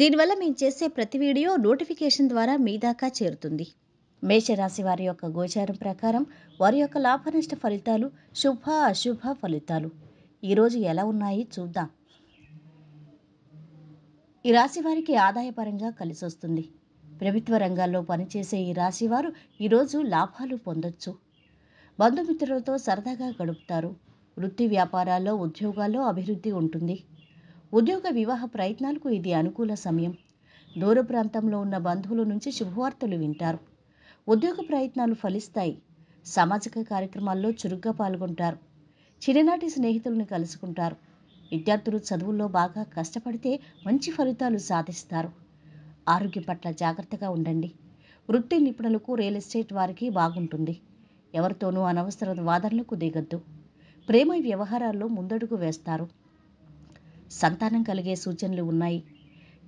దీనివల్ల మేము చేసే ప్రతి వీడియో నోటిఫికేషన్ ద్వారా మీ దాకా చేరుతుంది మేషరాశి వారి యొక్క గోచారం ప్రకారం వారి యొక్క లాభనష్ట ఫలితాలు శుభ అశుభ ఫలితాలు ఈరోజు ఎలా ఉన్నాయి చూద్దాం ఈ రాశి వారికి ఆదాయపరంగా కలిసి వస్తుంది ప్రభుత్వ రంగాల్లో పనిచేసే ఈ రాశి వారు ఈరోజు లాభాలు పొందొచ్చు బంధుమిత్రులతో సరదాగా గడుపుతారు వృత్తి వ్యాపారాల్లో ఉద్యోగాల్లో అభివృద్ధి ఉంటుంది ఉద్యోగ వివాహ ప్రయత్నాలకు ఇది అనుకూల సమయం దూర ప్రాంతంలో ఉన్న బంధువుల నుంచి శుభవార్తలు వింటారు ఉద్యోగ ప్రయత్నాలు ఫలిస్తాయి సామాజిక కార్యక్రమాల్లో చురుగ్గా పాల్గొంటారు చిన్ననాటి స్నేహితులను కలుసుకుంటారు విద్యార్థులు చదువుల్లో బాగా కష్టపడితే మంచి ఫలితాలు సాధిస్తారు ఆరోగ్యం పట్ల జాగ్రత్తగా ఉండండి వృత్తి నిపుణులకు రియల్ ఎస్టేట్ వారికి బాగుంటుంది ఎవరితోనూ అనవసర వాదనలకు దిగద్దు ప్రేమ వ్యవహారాల్లో ముందడుగు వేస్తారు సంతానం కలిగే సూచనలు ఉన్నాయి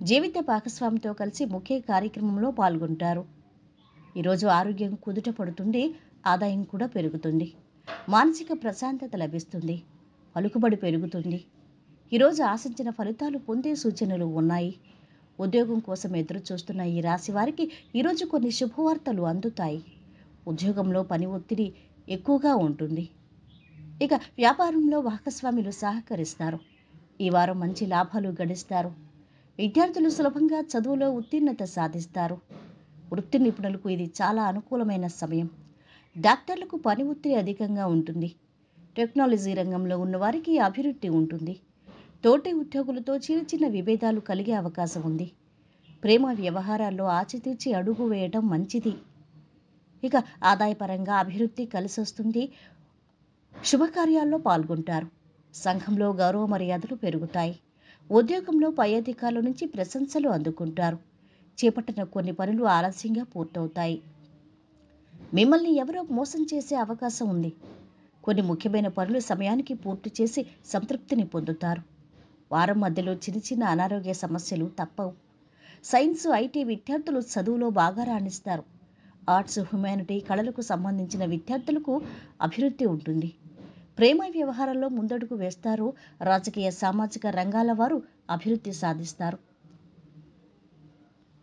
జీవిత భాగస్వామితో కలిసి ముఖ్య కార్యక్రమంలో పాల్గొంటారు ఈరోజు ఆరోగ్యం కుదుట పడుతుంది ఆదాయం కూడా పెరుగుతుంది మానసిక ప్రశాంతత లభిస్తుంది పలుకుబడి పెరుగుతుంది ఈరోజు ఆశించిన ఫలితాలు పొందే సూచనలు ఉన్నాయి ఉద్యోగం కోసం ఎదురు చూస్తున్న ఈ రాశి వారికి ఈరోజు కొన్ని శుభవార్తలు అందుతాయి ఉద్యోగంలో పని ఒత్తిడి ఎక్కువగా ఉంటుంది ఇక వ్యాపారంలో భాగస్వాములు సహకరిస్తారు ఈ వారం మంచి లాభాలు గడిస్తారు విద్యార్థులు సులభంగా చదువులో ఉత్తీర్ణత సాధిస్తారు వృత్తి నిపుణులకు ఇది చాలా అనుకూలమైన సమయం డాక్టర్లకు పని ఒత్తిడి అధికంగా ఉంటుంది టెక్నాలజీ రంగంలో ఉన్నవారికి అభివృద్ధి ఉంటుంది తోటి ఉద్యోగులతో చిన్న చిన్న విభేదాలు కలిగే అవకాశం ఉంది ప్రేమ వ్యవహారాల్లో ఆచితూచి అడుగు వేయడం మంచిది ఇక ఆదాయపరంగా అభివృద్ధి కలిసొస్తుంది శుభకార్యాల్లో పాల్గొంటారు సంఘంలో గౌరవ మర్యాదలు పెరుగుతాయి ఉద్యోగంలో పై అధికారుల నుంచి ప్రశంసలు అందుకుంటారు చేపట్టిన కొన్ని పనులు ఆలస్యంగా పూర్తవుతాయి మిమ్మల్ని ఎవరో మోసం చేసే అవకాశం ఉంది కొన్ని ముఖ్యమైన పనులు సమయానికి పూర్తి చేసి సంతృప్తిని పొందుతారు వారం మధ్యలో చిన్న చిన్న అనారోగ్య సమస్యలు తప్పవు సైన్స్ ఐటీ విద్యార్థులు చదువులో బాగా రాణిస్తారు ఆర్ట్స్ హ్యుమానిటీ కళలకు సంబంధించిన విద్యార్థులకు అభివృద్ధి ఉంటుంది ప్రేమ వ్యవహారంలో ముందడుగు వేస్తారు రాజకీయ సామాజిక రంగాల వారు అభివృద్ధి సాధిస్తారు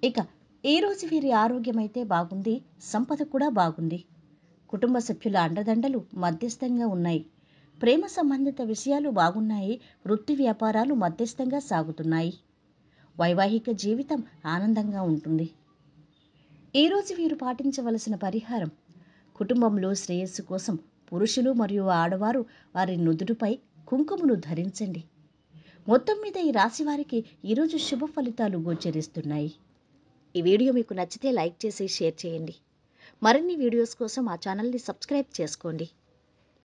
ఇక ఈరోజు వీరి ఆరోగ్యమైతే బాగుంది సంపద కూడా బాగుంది కుటుంబ సభ్యుల అండదండలు మధ్యస్థంగా ఉన్నాయి ప్రేమ సంబంధిత విషయాలు బాగున్నాయి వృత్తి వ్యాపారాలు మధ్యస్థంగా సాగుతున్నాయి వైవాహిక జీవితం ఆనందంగా ఉంటుంది ఈరోజు వీరు పాటించవలసిన పరిహారం కుటుంబంలో శ్రేయస్సు కోసం పురుషులు మరియు ఆడవారు వారి నుదుటిపై కుంకుమును ధరించండి మొత్తం మీద ఈ రాశి వారికి ఈరోజు శుభ ఫలితాలు గోచరిస్తున్నాయి ఈ వీడియో మీకు నచ్చితే లైక్ చేసి షేర్ చేయండి మరిన్ని వీడియోస్ కోసం మా ఛానల్ని సబ్స్క్రైబ్ చేసుకోండి